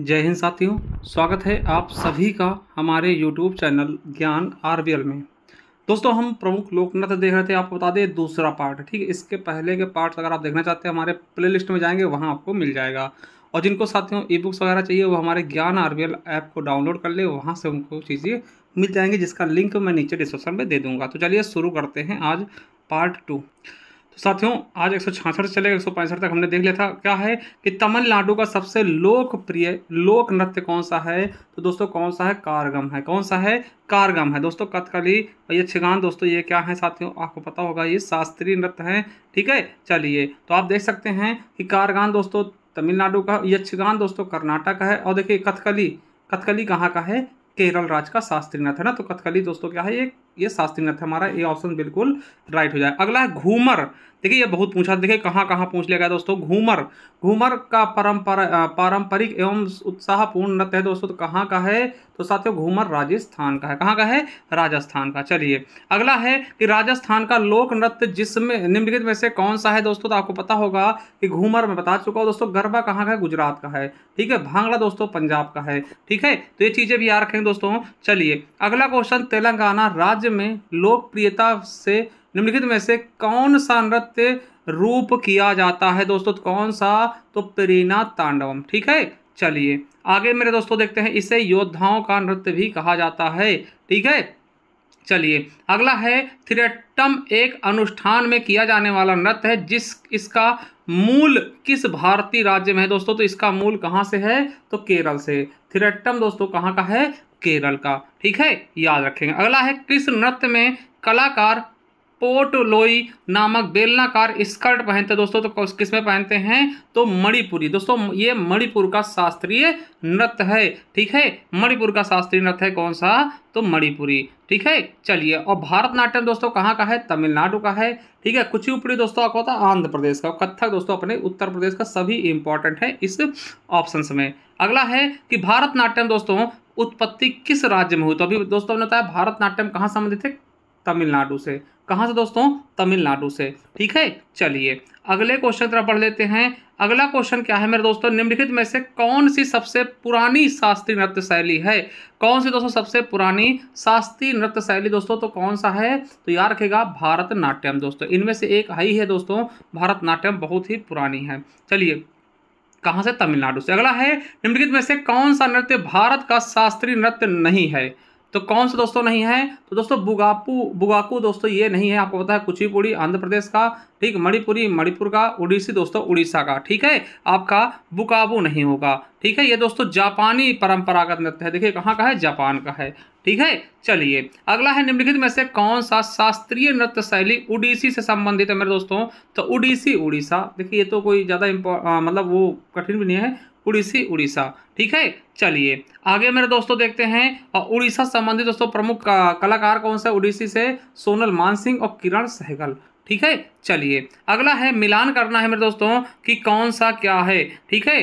जय हिंद साथियों स्वागत है आप सभी का हमारे यूट्यूब चैनल ज्ञान आर में दोस्तों हम प्रमुख लोक नृत्य देख रहे थे आपको बता दें दूसरा पार्ट ठीक है इसके पहले के पार्ट अगर आप देखना चाहते हैं हमारे प्लेलिस्ट में जाएंगे वहाँ आपको मिल जाएगा और जिनको साथियों ई बुक्स वगैरह चाहिए वो हमारे ज्ञान आर ऐप को डाउनलोड कर ले वहाँ से उनको चीज़ें मिल जाएंगी जिसका लिंक मैं नीचे डिस्क्रिप्शन में दे दूँगा तो चलिए शुरू करते हैं आज पार्ट टू तो साथियों आज एक सौ से चले एक सौ पैंसठ तक हमने देख लिया था क्या है कि तमिलनाडु का सबसे लोकप्रिय लोक नृत्य कौन सा है तो दोस्तों कौन सा है कारगम है कौन सा है कारगम है दोस्तों कथकली और ये छिगान दोस्तों ये क्या है साथियों आपको पता होगा ये शास्त्रीय नृत्य है ठीक है चलिए तो आप देख सकते हैं कि कारगान दोस्तों तमिलनाडु का यक्षगान दोस्तों कर्नाटक का है और देखिए कथकली कथकली कहाँ का है केरल राज्य का शास्त्रीय नृत्य है ना तो कथकली दोस्तों क्या है ये ये शास्त्रीय नृत्य हमारा ये ऑप्शन बिल्कुल राइट हो जाए अगला है घूमर देखिए ये बहुत पूछा देखिए कहाँ कहाँ पूछ लिया गया दोस्तों घूमर घूमर का परंपरा पारंपरिक एवं उत्साहपूर्ण नृत्य है दोस्तों तो कहाँ का है तो साथियों घूमर राजस्थान का है कहाँ का है राजस्थान का चलिए अगला है कि राजस्थान का लोक नृत्य जिसमें निम्नलिखित में से कौन सा है दोस्तों तो आपको पता होगा कि घूमर मैं बता चुका हूँ दोस्तों गरबा कहाँ का है गुजरात का है ठीक है भांगड़ा दोस्तों पंजाब का है ठीक है तो ये चीज़ें भी याद रखेंगे दोस्तों चलिए अगला क्वेश्चन तेलंगाना राज्य राज्य में लोकप्रियता से निम्नलिखित में से कौन सा नृत्य रूप किया जाता है दोस्तों तो कौन सा तो प्रेरणा तांडवम ठीक है चलिए आगे मेरे दोस्तों देखते हैं इसे योद्धाओं का नृत्य भी कहा जाता है ठीक है चलिए अगला है थिरेटम एक अनुष्ठान में किया जाने वाला नृत्य है जिस इसका मूल किस भारतीय राज्य में है दोस्तों तो इसका मूल कहाँ से है तो केरल से थिरेटम दोस्तों कहाँ का है केरल का ठीक है याद रखेंगे अगला है कृष्ण नृत्य में कलाकार पोट लोई नामक बेलनाकार स्कर्ट पहनते हैं दोस्तों तो किस में पहनते हैं तो मणिपुरी दोस्तों ये मणिपुर का शास्त्रीय नृत्य है ठीक है मणिपुर का शास्त्रीय नृत्य है कौन सा तो मणिपुरी ठीक है चलिए और भारतनाट्यम दोस्तों कहाँ का है तमिलनाडु का है ठीक है कुछ ऊपरी दोस्तों आपका होता है आंध्र प्रदेश का कथक दोस्तों अपने उत्तर प्रदेश का सभी इंपॉर्टेंट है इस ऑप्शन में अगला है कि भारतनाट्यम दोस्तों उत्पत्ति किस राज्य में हुई तो अभी दोस्तों ने बताया भारतनाट्यम कहाँ संबंधित है तमिलनाडु से कहाँ से दोस्तों तमिलनाडु से ठीक है चलिए अगले क्वेश्चन तरफ पढ़ लेते हैं अगला क्वेश्चन क्या है मेरे दोस्तों निम्नलिखित में से कौन सी सबसे पुरानी शास्त्रीय नृत्य शैली है कौन सी दोस्तों सबसे पुरानी शास्त्रीय नृत्य शैली दोस्तों तो कौन सा है तो याद रखेगा भारतनाट्यम दोस्तों इनमें से एक हाई है दोस्तों भारतनाट्यम बहुत ही पुरानी है चलिए कहाँ से तमिलनाडु से अगला है निम्नलिखित में से कौन सा नृत्य भारत का शास्त्रीय नृत्य नहीं है तो कौन सा दोस्तों नहीं है तो दोस्तों बुगापू बुगाकू दोस्तों ये नहीं है आपको पता है कुचिपुड़ी आंध्र प्रदेश का ठीक मणिपुरी मणिपुर का उड़ीसी दोस्तों उड़ीसा का ठीक है आपका बुकाबू नहीं होगा ठीक है ये दोस्तों जापानी परंपरागत नृत्य है देखिए कहाँ का है जापान का है ठीक है चलिए अगला है निम्नलिखित में से कौन सा शास्त्रीय नृत्य शैली उड़ीसी से संबंधित है मेरे दोस्तों तो उड़ीसी उड़ीसा देखिए ये तो कोई ज़्यादा मतलब वो कठिन भी नहीं है उड़ीसी उड़ीसा ठीक है चलिए आगे मेरे दोस्तों देखते हैं और उड़ीसा संबंधित दोस्तों प्रमुख कलाकार कौन सा उड़ीसी से सोनल मान सिंह और किरण सहगल ठीक है चलिए अगला है मिलान करना है मेरे दोस्तों कि कौन सा क्या है ठीक है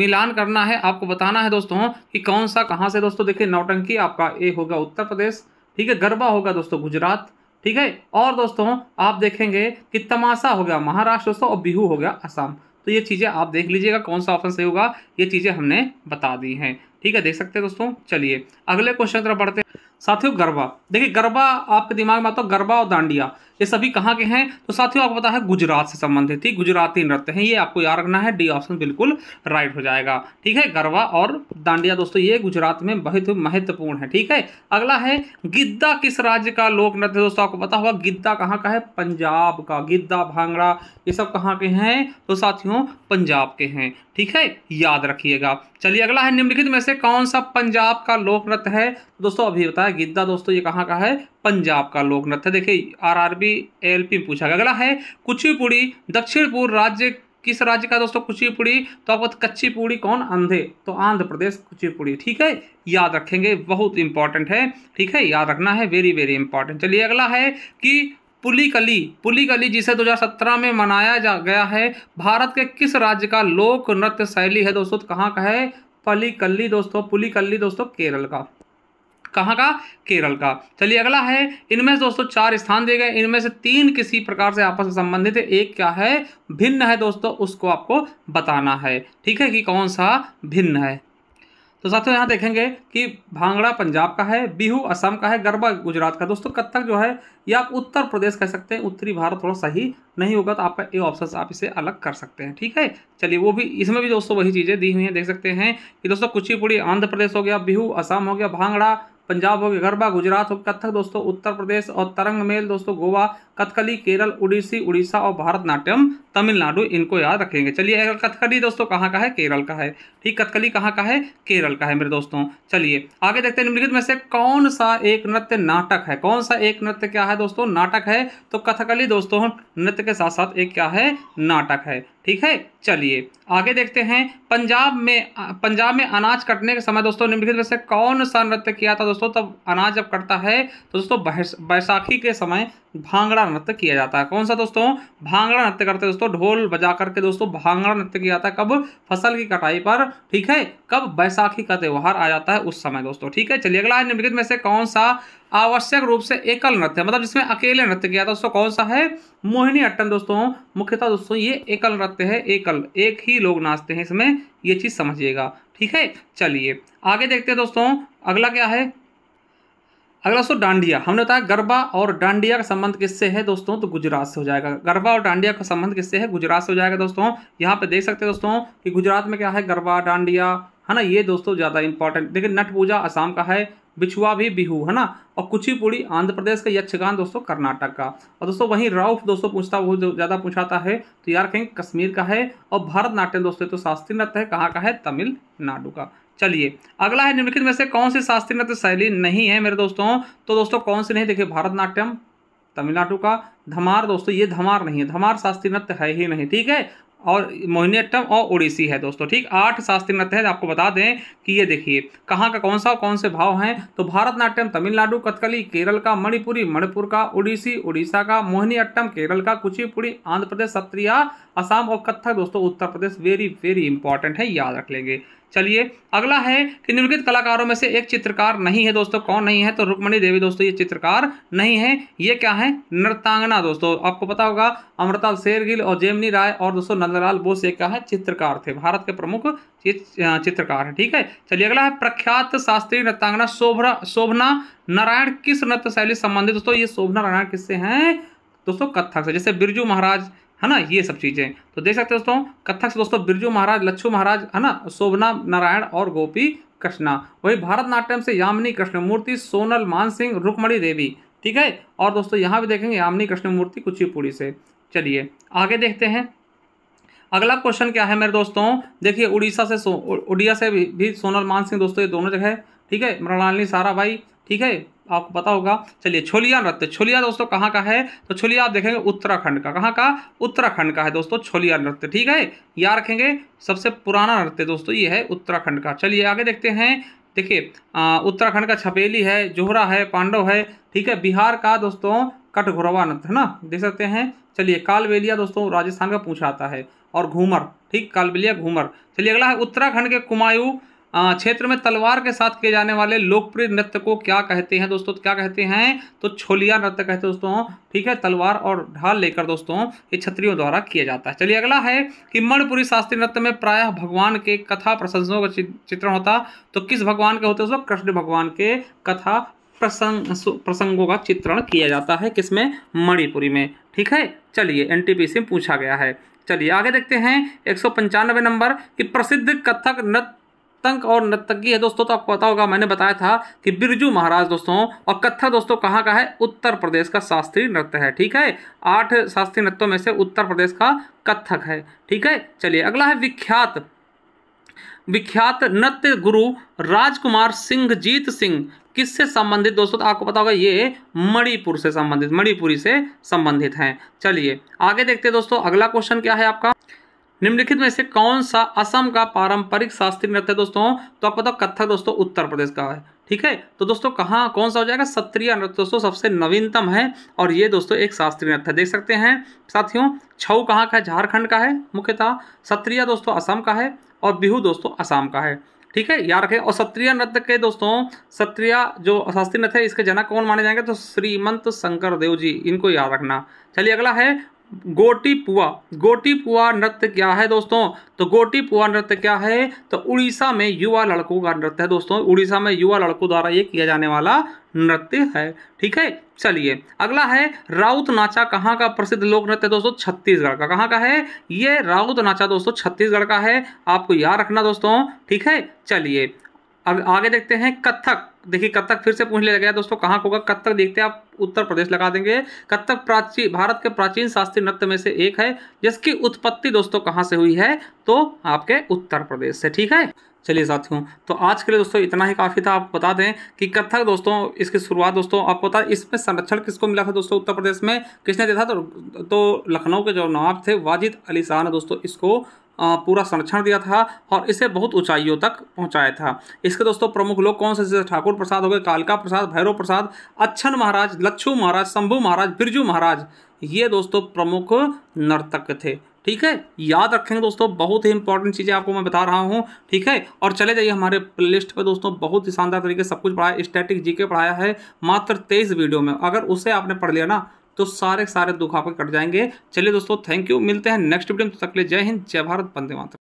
मिलान करना है आपको बताना है दोस्तों कि कौन सा कहाँ से दोस्तों देखिए नौटंकी आपका ए होगा उत्तर प्रदेश ठीक है गरबा होगा दोस्तों गुजरात ठीक है और दोस्तों आप देखेंगे कि तमाशा हो गया महाराष्ट्र दोस्तों और बिहू हो गया असम तो ये चीज़ें आप देख लीजिएगा कौन सा ऑप्शन सही होगा ये चीज़ें हमने बता दी हैं ठीक है देख सकते हैं दोस्तों चलिए अगले क्वेश्चन तरफ बढ़ते साथियों गरबा देखिए गरबा आपके दिमाग में आता है गरबा और दांडिया ये सभी कहाँ के हैं तो साथियों आपको पता है गुजरात से संबंधित ही गुजराती नृत्य हैं ये आपको याद रखना है डी ऑप्शन बिल्कुल राइट हो जाएगा ठीक है गरबा और दांडिया दोस्तों ये गुजरात में बहुत महत्वपूर्ण है ठीक है अगला है गिद्दा किस राज्य का लोक नृत्य दोस्तों आपको पता होगा गिद्दा कहाँ का है पंजाब का गिद्दा भांगड़ा ये सब कहाँ के हैं तो साथियों पंजाब के हैं ठीक है याद रखिएगा चलिए अगला है निम्नलिखित में से कौन सा पंजाब का लोक नृत्य है दोस्तों अभी बताया गिद्दा दोस्तों ये कहाँ का है पंजाब का लोक नृत्य देखिए आरआरबी एएलपी में पूछा गया अगला है कुचिपुड़ी दक्षिण पूर्व राज्य किस राज्य का दोस्तों कुचिपुड़ी तो आपको कच्ची पूड़ी कौन आंधे तो आंध्र प्रदेश कुचिपुड़ी ठीक है याद रखेंगे बहुत इंपॉर्टेंट है ठीक है याद रखना है वेरी वेरी इंपॉर्टेंट चलिए अगला है कि पुली कली पुली कली जिसे 2017 में मनाया जा गया है भारत के किस राज्य का लोक नृत्य शैली है दोस्तों तो कहाँ का है पली कली दोस्तों पुली कली दोस्तों केरल का कहाँ का केरल का चलिए अगला है इनमें से दोस्तों चार स्थान दिए गए इनमें से तीन किसी प्रकार से आपस में संबंधित है एक क्या है भिन्न है दोस्तों उसको आपको बताना है ठीक है कि कौन सा भिन्न है तो साथियों यहाँ देखेंगे कि भांगड़ा पंजाब का है बिहू असम का है गरबा गुजरात का दोस्तों कत्थक जो है ये आप उत्तर प्रदेश कह सकते हैं उत्तरी भारत थोड़ा सही नहीं होगा तो आपका ए ऑप्शन आप इसे अलग कर सकते हैं ठीक है चलिए वो भी इसमें भी दोस्तों वही चीज़ें दी हुई हैं देख सकते हैं कि दोस्तों कुचिपुड़ी आंध्र प्रदेश हो गया बिहू असम हो गया भांगड़ा पंजाब हो गया गरबा गुजरात हो कथक दोस्तों उत्तर प्रदेश और तरंग मेल दोस्तों गोवा कथकली केरल उड़ीसी उड़ीसा और भारतनाट्यम तमिलनाडु इनको याद रखेंगे चलिए अगर कथकली दोस्तों कहाँ का है केरल का है ठीक कथकली कहाँ का है केरल का है मेरे दोस्तों चलिए आगे देखते हैं निम्नलिखित में से कौन सा एक नृत्य नाटक है कौन सा एक नृत्य क्या है दोस्तों नाटक है तो कथकली दोस्तों नृत्य के साथ साथ एक क्या है नाटक है ठीक है चलिए आगे देखते हैं पंजाब में पंजाब में अनाज कटने के समय दोस्तों निम्नलिखित में से कौन सा नृत्य किया था दोस्तों तब अनाज जब कटता है तो दोस्तों बैसाखी के समय भांगड़ा नृत्य किया जाता है कौन सा दोस्तों भांगड़ा नृत्य करते दोस्तों ढोल बजा करके दोस्तों भांगड़ा नृत्य किया जाता है कब फसल की कटाई पर ठीक है कब बैसाखी का त्यौहार आ जाता है उस समय दोस्तों ठीक है चलिए अगला निम्नलिखित में से कौन सा आवश्यक रूप से एकल नृत्य मतलब जिसमें अकेले नृत्य किया था दोस्तों कौन सा है मोहिनी अट्टम दोस्तों मुख्यतः दोस्तों ये एकल नृत्य है एकल एक ही लोग नाचते हैं इसमें ये चीज़ समझिएगा ठीक है चलिए आगे देखते हैं दोस्तों अगला क्या है अगला दोस्तों डांडिया हमने बताया गरबा और डांडिया का संबंध किससे है दोस्तों तो गुजरात से हो जाएगा गरबा और डांडिया का संबंध किससे है गुजरात से हो जाएगा दोस्तों यहाँ पे देख सकते हैं दोस्तों कि गुजरात में क्या है गरबा डांडिया है ना ये दोस्तों ज़्यादा इंपॉर्टेंट देखिए नट पूजा आसाम का है बिछुआ भी बिहू है ना और कुचिपुड़ी आंध्र प्रदेश का यक्षगान दोस्तों कर्नाटक का और दोस्तों वहीं राउफ दोस्तों पूछता बहुत ज़्यादा पूछाता है तो यार कहीं कश्मीर का है और भारतनाट्यम दोस्तों तो शास्त्रीय नृत्य है कहाँ का है तमिलनाडु का चलिए अगला है निम्नलिखित में से कौन सी शास्त्रीय नृत्य शैली नहीं है मेरे दोस्तों तो दोस्तों कौन सी नहीं देखिए भारतनाट्यम तमिलनाडु का धमार दोस्तों ये धमार नहीं है धमार शास्त्रीय नृत्य है ही नहीं ठीक है और मोहिनीअट्टम और ओडिसी है दोस्तों ठीक आठ शास्त्रीय नृत्य है आपको बता दें कि ये देखिए कहाँ का कौन सा और कौन से भाव हैं तो भारतनाट्यम तमिलनाडु कथकली केरल का मणिपुरी मणिपुर का ओडिसी उड़ीसा का मोहिनीअट्टम केरल का कुचिपुड़ी आंध्र प्रदेश सत्रिया असम और कत्थक दोस्तों Uttar Pradesh very very important है याद रख लेंगे चलिए अगला है कि निम्नलिखित कलाकारों में से एक चित्रकार नहीं है दोस्तों कौन नहीं है तो रुक्मणी देवी दोस्तों ये चित्रकार नहीं है ये क्या है नृतांगना दोस्तों आपको पता होगा अमृता शेरगिल और जेमनी राय और दोस्तों नंदलाल बोस ये क्या है चित्रकार थे भारत के प्रमुख चित्रकार है ठीक है चलिए अगला है प्रख्यात शास्त्रीय नृतांगना शोभना शोभना नारायण किस नृत्य शैली संबंधित दोस्तों ये शोभना नारायण किससे हैं दोस्तों कथक से जैसे बिरजू महाराज है ना ये सब चीज़ें तो देख सकते हो दोस्तों कथक से दोस्तों बिरजू महाराज लच्छू महाराज है ना शोभना नारायण और गोपी कृष्णा वही भारतनाट्यम से यामिनी कृष्णमूर्ति सोनल मान सिंह रुकमणी देवी ठीक है और दोस्तों यहाँ भी देखेंगे यामिनी कृष्णमूर्ति कुचिपुड़ी से चलिए आगे देखते हैं अगला क्वेश्चन क्या है मेरे दोस्तों देखिए उड़ीसा से उड़िया से भी, भी सोनल मान सिंह दोस्तों ये दोनों जगह ठीक है मृणालिनी सारा भाई ठीक है आपको पता होगा चलिए छोलिया नृत्य छोलिया दोस्तों कहाँ का है तो छोलिया आप देखेंगे उत्तराखंड का कहाँ का उत्तराखंड का है दोस्तों छोलिया नृत्य ठीक है याद रखेंगे सबसे पुराना नृत्य दोस्तों ये है उत्तराखंड का चलिए आगे देखते हैं देखिए उत्तराखंड का छपेली है जोहरा है पांडव है ठीक है बिहार का दोस्तों कटघुरवा नृत्य है ना देख सकते हैं चलिए कालबेलिया दोस्तों राजस्थान का पूछा आता है और घूमर ठीक कालबेलिया घूमर चलिए अगला है उत्तराखंड के कुमायूं क्षेत्र में तलवार के साथ किए जाने वाले लोकप्रिय नृत्य को क्या कहते हैं दोस्तों तो क्या कहते हैं तो छोलिया नृत्य कहते हैं दोस्तों ठीक है तलवार और ढाल लेकर दोस्तों ये छत्रियों द्वारा किया जाता है चलिए अगला है कि मणपुरी शास्त्रीय नृत्य में प्रायः भगवान के कथा प्रसंसों का चित्रण होता तो किस भगवान के होते दोस्तों कृष्ण भगवान के कथा प्रसंग प्रसंगों का चित्रण किया जाता है किसमें मणिपुरी में ठीक है चलिए एन से पूछा गया है चलिए आगे देखते हैं एक नंबर कि प्रसिद्ध कथक नृत्य नतंक और नतंकी है दोस्तों तो आपको पता होगा मैंने बताया था कि बिरजू महाराज दोस्तों और कत्था दोस्तों कहाँ का है उत्तर प्रदेश का शास्त्रीय नृत्य है ठीक है आठ शास्त्रीय नृत्यों में से उत्तर प्रदेश का कत्थक है ठीक है चलिए अगला है विख्यात विख्यात नृत्य गुरु राजकुमार सिंह जीत सिंह किससे संबंधित दोस्तों तो आपको पता होगा ये मणिपुर से संबंधित मणिपुरी से संबंधित हैं चलिए आगे देखते हैं दोस्तों अगला क्वेश्चन क्या है आपका निम्नलिखित में से कौन सा असम का पारंपरिक शास्त्रीय नृत्य है दोस्तों तो आपको बताओ कथक दोस्तों उत्तर प्रदेश का है ठीक है तो दोस्तों कहाँ कौन सा हो जाएगा सत्रिया नृत्य दोस्तों सबसे नवीनतम है और ये दोस्तों एक शास्त्रीय नृत्य देख सकते हैं साथियों छऊ कहाँ का है झारखंड का है मुख्यतः सत्रिया दोस्तों असम का है और बिहू दोस्तों असम का है ठीक है याद रखें और सत्रिया नृत्य के दोस्तों सत्रिया जो शास्त्रीय नृत्य है इसके जनक कौन माने जाएंगे तो श्रीमंत शंकर देव जी इनको याद रखना चलिए अगला है गोटी पुआ गोटी पुआ नृत्य क्या है दोस्तों तो गोटी पुआ नृत्य क्या है तो उड़ीसा में युवा लड़कों का नृत्य है दोस्तों उड़ीसा में युवा लड़कों द्वारा ये किया जाने वाला नृत्य है ठीक है चलिए अगला है राउत नाचा कहाँ का प्रसिद्ध लोक नृत्य दोस्तों छत्तीसगढ़ का कहाँ का है ये राउत नाचा दोस्तों छत्तीसगढ़ का है आपको याद रखना दोस्तों ठीक है चलिए अब आगे देखते हैं कथक देखिए कथक फिर से पूछ लिया गया दोस्तों कहाँ होगा कथक देखते हैं आप उत्तर प्रदेश लगा देंगे कथक प्राचीन भारत के प्राचीन शास्त्रीय नृत्य में से एक है जिसकी उत्पत्ति दोस्तों कहाँ से हुई है तो आपके उत्तर प्रदेश से ठीक है चलिए साथियों तो आज के लिए दोस्तों इतना ही काफ़ी था आप बता दें कि कथक दोस्तों इसकी शुरुआत दोस्तों आपको पता इसमें संरक्षण किसको मिला था दोस्तों उत्तर प्रदेश में किसने दिया था तो, तो लखनऊ के जो नवाब थे वाजिद अली शाह ने दोस्तों इसको पूरा संरक्षण दिया था और इसे बहुत ऊंचाइयों तक पहुंचाया था इसके दोस्तों प्रमुख लोग कौन से जैसे ठाकुर प्रसाद हो गए कालका प्रसाद भैरव प्रसाद अच्छन महाराज लच्छू महाराज शंभू महाराज बिरजू महाराज ये दोस्तों प्रमुख नर्तक थे ठीक है याद रखेंगे दोस्तों बहुत ही इंपॉर्टेंट चीज़ें आपको मैं बता रहा हूँ ठीक है और चले जाइए हमारे प्लेलिस्ट पे दोस्तों बहुत ही शानदार तरीके सब कुछ पढ़ाया स्टैटिक जीके पढ़ाया है मात्र तेईस वीडियो में अगर उसे आपने पढ़ लिया ना तो सारे सारे दुख आपके कट जाएंगे चलिए दोस्तों थैंक यू मिलते हैं नेक्स्ट वीडियो में तक ले जय हिंद जय भारत बंदे मात्र